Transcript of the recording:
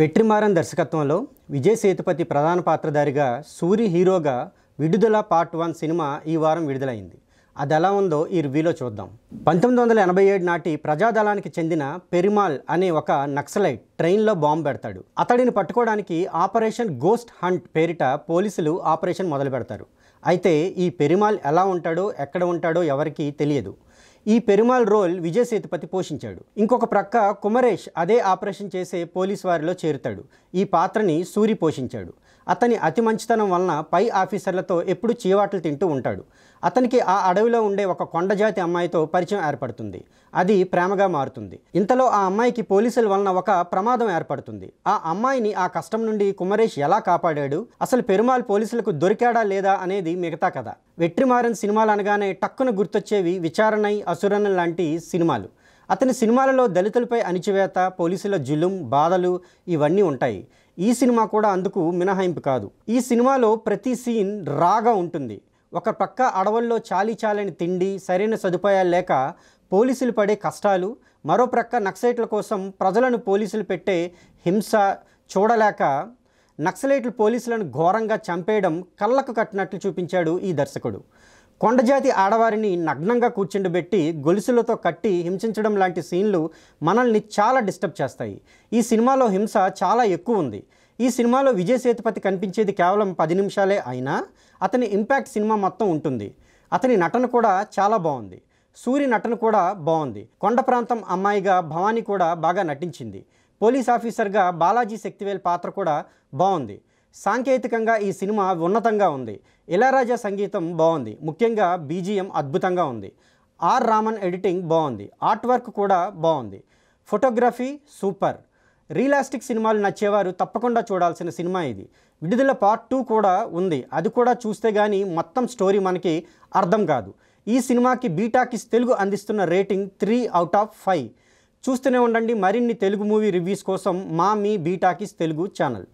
వెట్రిమారన్ దర్శకత్వంలో విజయ్ సేతుపతి ప్రధాన పాత్రధారిగా సూరి హీరోగా విడుదల పార్ట్ వన్ సినిమా ఈ వారం విడుదలైంది అది ఎలా ఉందో ఈ రివ్యూలో చూద్దాం పంతొమ్మిది వందల ఎనభై ఏడు నాటి ప్రజాదళానికి చెందిన పెరిమాల్ అనే ఒక నక్సలైట్ ట్రైన్లో బాంబు పెడతాడు అతడిని పట్టుకోవడానికి ఆపరేషన్ గోస్ట్ హంట్ పేరిట పోలీసులు ఆపరేషన్ మొదలు పెడతారు అయితే ఈ పెరిమాల్ ఎలా ఉంటాడో ఎక్కడ ఉంటాడో ఎవరికీ తెలియదు ఈ పెరుమాల్ రోల్ విజయ్ సేతుపతి పోషించాడు ఇంకొక ప్రక్క కుమరేష్ అదే ఆపరేషన్ చేసే పోలీస్ వారిలో చేరుతాడు ఈ పాత్రని సూరి పోషించాడు అతని అతి మంచితనం వలన పై ఆఫీసర్లతో ఎప్పుడు చీవాట్లు తింటూ ఉంటాడు అతనికి ఆ అడవిలో ఉండే ఒక కొండజాతి అమ్మాయితో పరిచయం ఏర్పడుతుంది అది ప్రేమగా మారుతుంది ఇంతలో ఆ అమ్మాయికి పోలీసుల వలన ఒక ప్రమాదం ఏర్పడుతుంది ఆ అమ్మాయిని ఆ కష్టం నుండి కుమరేష్ ఎలా కాపాడాడు అసలు పెరుమాల్ పోలీసులకు దొరికాడా లేదా అనేది మిగతా కథ వెట్రిమారన్ సినిమాలు అనగానే టక్కున గుర్తొచ్చేవి విచారణై అసురన్ లాంటి సినిమాలు అతని సినిమాలలో దళితులపై అణిచివేత పోలీసుల జులుం బాధలు ఇవన్నీ ఉంటాయి ఈ సినిమా కూడా అందుకు మినహాయింపు కాదు ఈ సినిమాలో ప్రతి సీన్ రాగా ఉంటుంది ఒక పక్క అడవుల్లో చాలీ చాలని తిండి సరైన సదుపాయాలు లేక పోలీసులు పడే కష్టాలు మరో ప్రక్క నక్సలైట్ల కోసం ప్రజలను పోలీసులు పెట్టే హింస చూడలేక నక్సలైట్లు పోలీసులను ఘోరంగా చంపేయడం కళ్ళకు కట్టినట్లు చూపించాడు ఈ దర్శకుడు కొండజాతి ఆడవారిని నగ్నంగా కూర్చుండబెట్టి గొలుసులతో కట్టి హింసించడం లాంటి సీన్లు మనల్ని చాలా డిస్టర్బ్ చేస్తాయి ఈ సినిమాలో హింస చాలా ఎక్కువ ఉంది ఈ సినిమాలో విజయ్ సేతుపతి కనిపించేది కేవలం పది నిమిషాలే అయినా అతని ఇంపాక్ట్ సినిమా మొత్తం ఉంటుంది అతని నటన కూడా చాలా బాగుంది సూర్య నటన కూడా బాగుంది కొండ ప్రాంతం అమ్మాయిగా భవానీ కూడా బాగా నటించింది పోలీస్ ఆఫీసర్గా బాలాజీ శక్తివేల్ పాత్ర కూడా బాగుంది సాంకేతికంగా ఈ సినిమా ఉన్నతంగా ఉంది ఇళయరాజా సంగీతం బాగుంది ముఖ్యంగా బీజిఎం అద్భుతంగా ఉంది ఆర్ రామన్ ఎడిటింగ్ బాగుంది ఆర్ట్ వర్క్ కూడా బాగుంది ఫోటోగ్రఫీ సూపర్ రియలాస్టిక్ సినిమాలు నచ్చేవారు తప్పకుండా చూడాల్సిన సినిమా ఇది విడుదల పార్ట్ టూ కూడా ఉంది అది కూడా చూస్తే కానీ మొత్తం స్టోరీ మనకి అర్థం కాదు ఈ సినిమాకి బీటాకిస్ తెలుగు అందిస్తున్న rating three out of five చూస్తూనే ఉండండి మరిన్ని తెలుగు మూవీ రివ్యూస్ కోసం మా మీ బీటాకిస్ తెలుగు ఛానల్